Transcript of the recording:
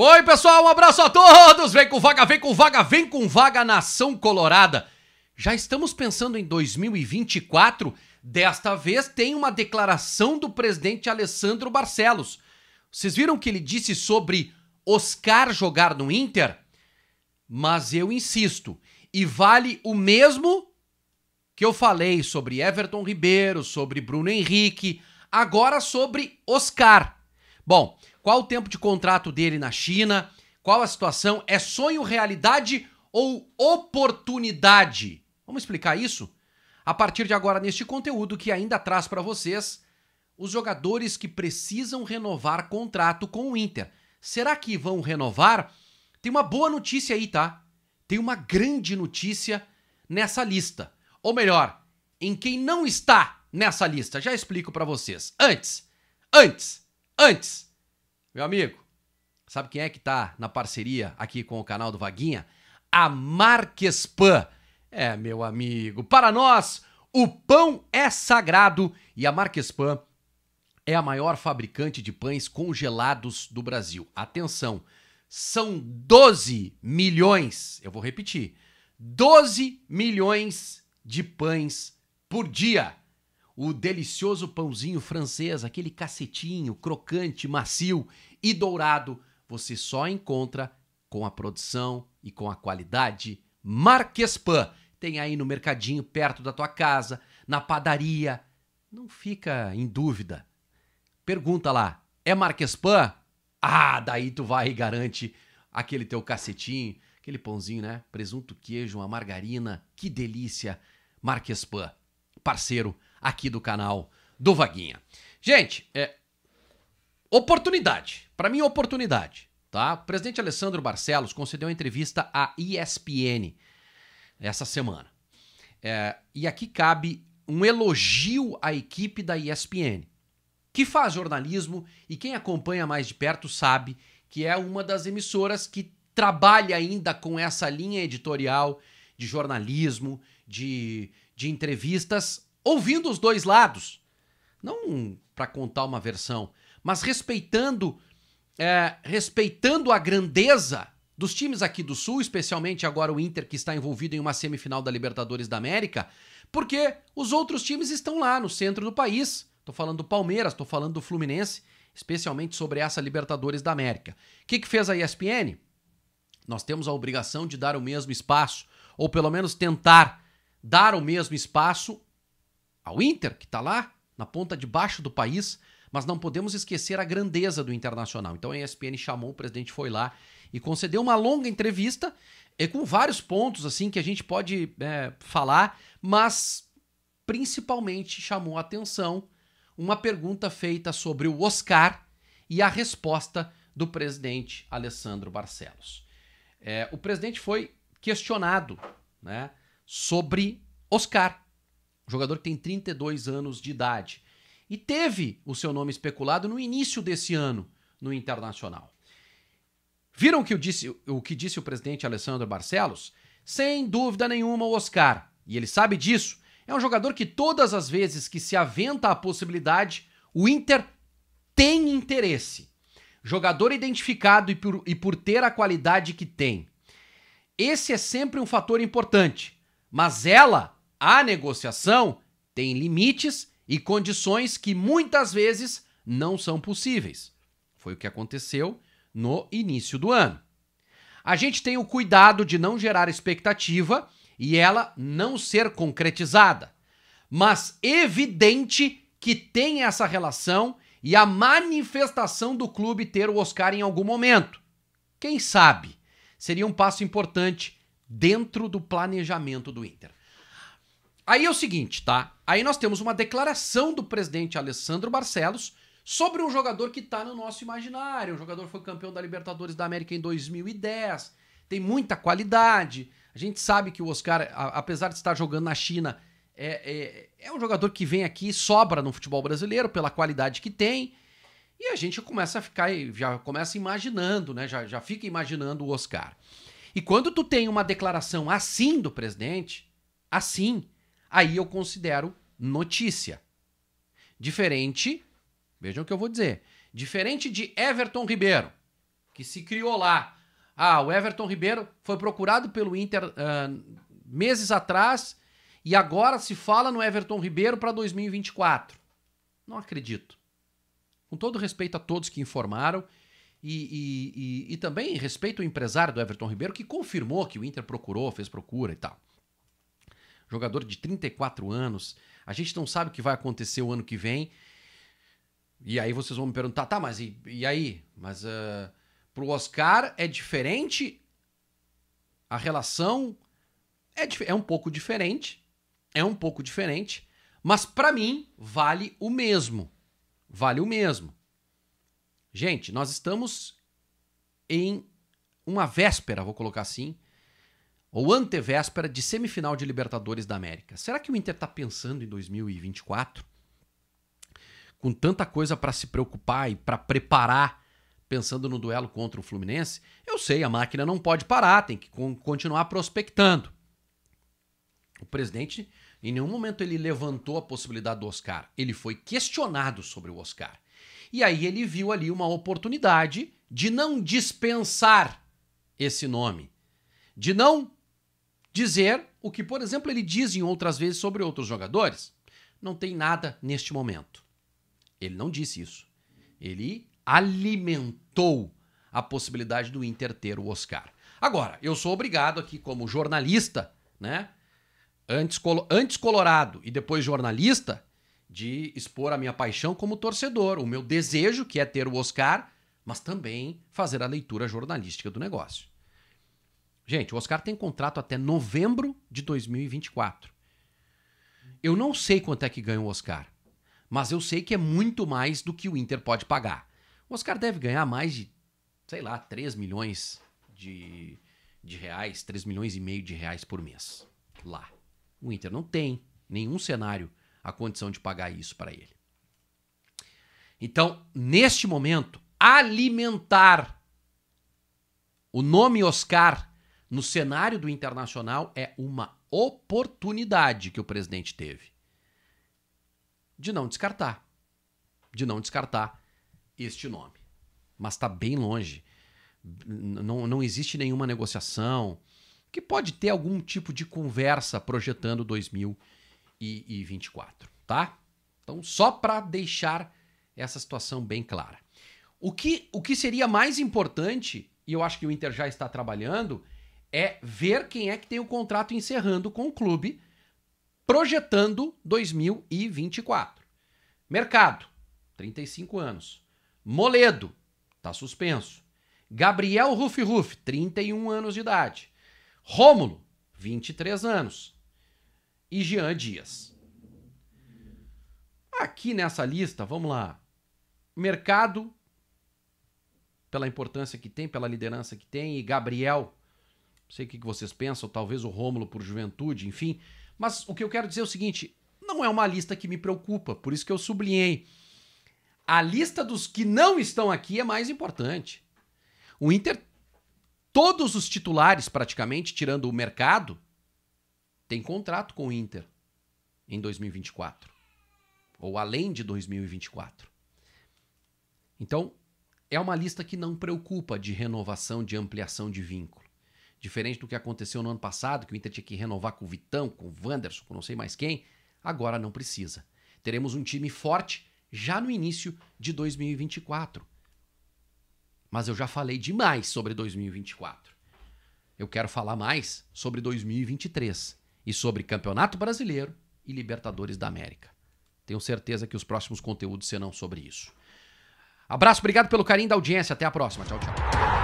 Oi, pessoal, um abraço a todos! Vem com vaga, vem com vaga, vem com vaga, nação colorada! Já estamos pensando em 2024. Desta vez tem uma declaração do presidente Alessandro Barcelos. Vocês viram o que ele disse sobre Oscar jogar no Inter? Mas eu insisto, e vale o mesmo que eu falei sobre Everton Ribeiro, sobre Bruno Henrique, agora sobre Oscar. Bom, qual o tempo de contrato dele na China? Qual a situação? É sonho, realidade ou oportunidade? Vamos explicar isso? A partir de agora, neste conteúdo que ainda traz para vocês os jogadores que precisam renovar contrato com o Inter. Será que vão renovar? Tem uma boa notícia aí, tá? Tem uma grande notícia nessa lista. Ou melhor, em quem não está nessa lista. Já explico para vocês. Antes, antes, antes meu amigo, sabe quem é que está na parceria aqui com o canal do Vaguinha? A Marquespan. É, meu amigo, para nós o pão é sagrado e a Marquespan é a maior fabricante de pães congelados do Brasil. Atenção, são 12 milhões, eu vou repetir, 12 milhões de pães por dia o delicioso pãozinho francês, aquele cacetinho crocante, macio e dourado, você só encontra com a produção e com a qualidade Marquespan. Tem aí no mercadinho perto da tua casa, na padaria. Não fica em dúvida. Pergunta lá, é Marquespan? Ah, daí tu vai e garante aquele teu cacetinho, aquele pãozinho, né? Presunto, queijo, uma margarina. Que delícia. Marquespan, parceiro aqui do canal do Vaguinha. Gente, é, oportunidade. Para mim, oportunidade. Tá? O presidente Alessandro Barcelos concedeu uma entrevista à ESPN essa semana. É, e aqui cabe um elogio à equipe da ESPN, que faz jornalismo e quem acompanha mais de perto sabe que é uma das emissoras que trabalha ainda com essa linha editorial de jornalismo, de, de entrevistas ouvindo os dois lados, não para contar uma versão, mas respeitando é, respeitando a grandeza dos times aqui do Sul, especialmente agora o Inter que está envolvido em uma semifinal da Libertadores da América, porque os outros times estão lá no centro do país. Estou falando do Palmeiras, estou falando do Fluminense, especialmente sobre essa Libertadores da América. O que, que fez a ESPN? Nós temos a obrigação de dar o mesmo espaço, ou pelo menos tentar dar o mesmo espaço ao Inter, que está lá na ponta de baixo do país, mas não podemos esquecer a grandeza do Internacional. Então a ESPN chamou, o presidente foi lá e concedeu uma longa entrevista e com vários pontos assim que a gente pode é, falar, mas principalmente chamou a atenção uma pergunta feita sobre o Oscar e a resposta do presidente Alessandro Barcelos. É, o presidente foi questionado né, sobre Oscar, um jogador que tem 32 anos de idade. E teve o seu nome especulado no início desse ano no Internacional. Viram que eu disse, o que disse o presidente Alessandro Barcelos? Sem dúvida nenhuma, o Oscar, e ele sabe disso, é um jogador que todas as vezes que se aventa a possibilidade, o Inter tem interesse. Jogador identificado e por, e por ter a qualidade que tem. Esse é sempre um fator importante, mas ela a negociação tem limites e condições que muitas vezes não são possíveis. Foi o que aconteceu no início do ano. A gente tem o cuidado de não gerar expectativa e ela não ser concretizada, mas evidente que tem essa relação e a manifestação do clube ter o Oscar em algum momento. Quem sabe? Seria um passo importante dentro do planejamento do Inter. Aí é o seguinte, tá? Aí nós temos uma declaração do presidente Alessandro Barcelos sobre um jogador que tá no nosso imaginário. Um jogador que foi campeão da Libertadores da América em 2010, tem muita qualidade. A gente sabe que o Oscar, apesar de estar jogando na China, é, é, é um jogador que vem aqui sobra no futebol brasileiro pela qualidade que tem. E a gente começa a ficar, já começa imaginando, né? Já, já fica imaginando o Oscar. E quando tu tem uma declaração assim do presidente, assim, aí eu considero notícia. Diferente, vejam o que eu vou dizer, diferente de Everton Ribeiro, que se criou lá. Ah, o Everton Ribeiro foi procurado pelo Inter uh, meses atrás e agora se fala no Everton Ribeiro para 2024. Não acredito. Com todo respeito a todos que informaram e, e, e, e também respeito ao empresário do Everton Ribeiro que confirmou que o Inter procurou, fez procura e tal jogador de 34 anos. A gente não sabe o que vai acontecer o ano que vem. E aí vocês vão me perguntar, tá, mas e, e aí? Mas uh, pro Oscar é diferente? A relação é, é um pouco diferente. É um pouco diferente. Mas para mim, vale o mesmo. Vale o mesmo. Gente, nós estamos em uma véspera, vou colocar assim, ou antevéspera de semifinal de Libertadores da América. Será que o Inter está pensando em 2024? Com tanta coisa para se preocupar e para preparar, pensando no duelo contra o Fluminense? Eu sei, a máquina não pode parar, tem que continuar prospectando. O presidente, em nenhum momento, ele levantou a possibilidade do Oscar. Ele foi questionado sobre o Oscar. E aí ele viu ali uma oportunidade de não dispensar esse nome, de não dizer o que, por exemplo, ele diz em outras vezes sobre outros jogadores. Não tem nada neste momento. Ele não disse isso. Ele alimentou a possibilidade do Inter ter o Oscar. Agora, eu sou obrigado aqui, como jornalista, né? Antes, colo antes colorado e depois jornalista, de expor a minha paixão como torcedor, o meu desejo, que é ter o Oscar, mas também fazer a leitura jornalística do negócio. Gente, o Oscar tem contrato até novembro de 2024. Eu não sei quanto é que ganha o Oscar, mas eu sei que é muito mais do que o Inter pode pagar. O Oscar deve ganhar mais de, sei lá, 3 milhões de, de reais, 3 milhões e meio de reais por mês. Lá. O Inter não tem nenhum cenário a condição de pagar isso para ele. Então, neste momento, alimentar o nome Oscar no cenário do internacional, é uma oportunidade que o presidente teve de não descartar. De não descartar este nome. Mas está bem longe. Não, não existe nenhuma negociação que pode ter algum tipo de conversa projetando 2024, tá? Então, só para deixar essa situação bem clara. O que, o que seria mais importante, e eu acho que o Inter já está trabalhando, é ver quem é que tem o contrato encerrando com o clube, projetando 2024. Mercado, 35 anos. Moledo, está suspenso. Gabriel Rufi Rufi, 31 anos de idade. Rômulo, 23 anos. E Jean Dias. Aqui nessa lista, vamos lá. Mercado, pela importância que tem, pela liderança que tem, e Gabriel sei o que vocês pensam, talvez o Rômulo por juventude, enfim. Mas o que eu quero dizer é o seguinte: não é uma lista que me preocupa, por isso que eu sublinhei. A lista dos que não estão aqui é mais importante. O Inter, todos os titulares, praticamente, tirando o mercado, tem contrato com o Inter em 2024. Ou além de 2024. Então, é uma lista que não preocupa de renovação, de ampliação de vínculo. Diferente do que aconteceu no ano passado, que o Inter tinha que renovar com o Vitão, com o Wanderson, com não sei mais quem, agora não precisa. Teremos um time forte já no início de 2024. Mas eu já falei demais sobre 2024. Eu quero falar mais sobre 2023 e sobre Campeonato Brasileiro e Libertadores da América. Tenho certeza que os próximos conteúdos serão sobre isso. Abraço, obrigado pelo carinho da audiência. Até a próxima. Tchau, tchau.